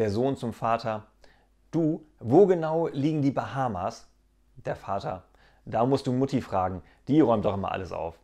der Sohn zum Vater, du, wo genau liegen die Bahamas? Der Vater, da musst du Mutti fragen, die räumt doch immer alles auf.